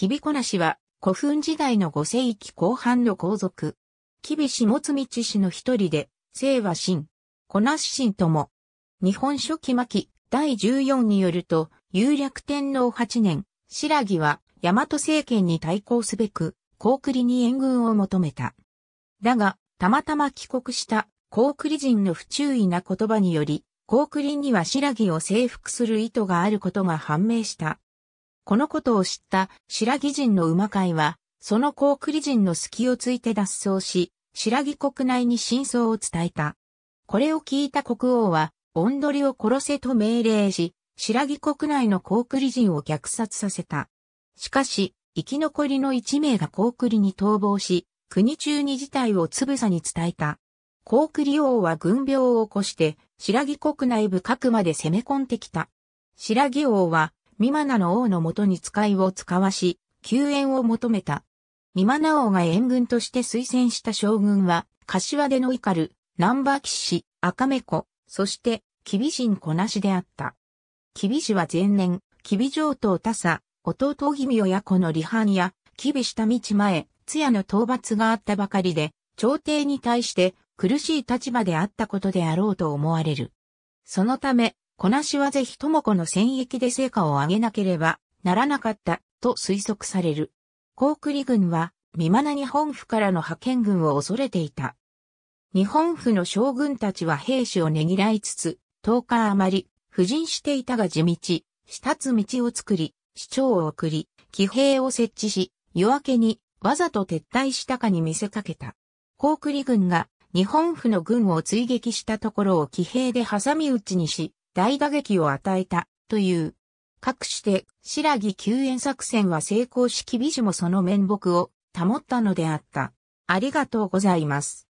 キビコなしは、古墳時代の5世紀後半の皇族。吉備下積氏の一人で、姓は新。コなし神とも。日本書紀末第14によると、有略天皇8年、白木は大和政権に対抗すべく、高栗に援軍を求めた。だが、たまたま帰国した高栗人の不注意な言葉により、高栗には白木を征服する意図があることが判明した。このことを知った白木人の馬会は、その高栗人の隙をついて脱走し、白木国内に真相を伝えた。これを聞いた国王は、オンドリを殺せと命令し、白木国内の高栗人を虐殺させた。しかし、生き残りの一名が高栗に逃亡し、国中に事態をつぶさに伝えた。高栗王は軍病を起こして、白木国内部各まで攻め込んできた。白木王は、ミマナの王のもとに使いを使わし、救援を求めた。ミマナ王が援軍として推薦した将軍は、柏でのイカル、バー騎士、赤目子、そして、キビシン子なしであった。キビシは前年、キビ上等多佐、弟君親子の離反や、キビした道前、通夜の討伐があったばかりで、朝廷に対して苦しい立場であったことであろうと思われる。そのため、こなしはぜひ智子の戦役で成果を上げなければならなかったと推測される。高栗軍は、未まなに本府からの派遣軍を恐れていた。日本府の将軍たちは兵士をねぎらいつつ、10日余り、婦人していたが地道、下つ道を作り、市長を送り、騎兵を設置し、夜明けにわざと撤退したかに見せかけた。高栗軍が日本府の軍を追撃したところを騎兵で挟み撃ちにし、大打撃を与えた、という。かくして、白木救援作戦は成功し、厳しもその面目を保ったのであった。ありがとうございます。